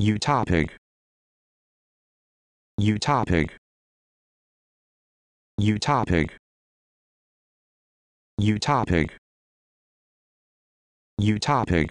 Utopic Utopic Utopic Utopic Utopic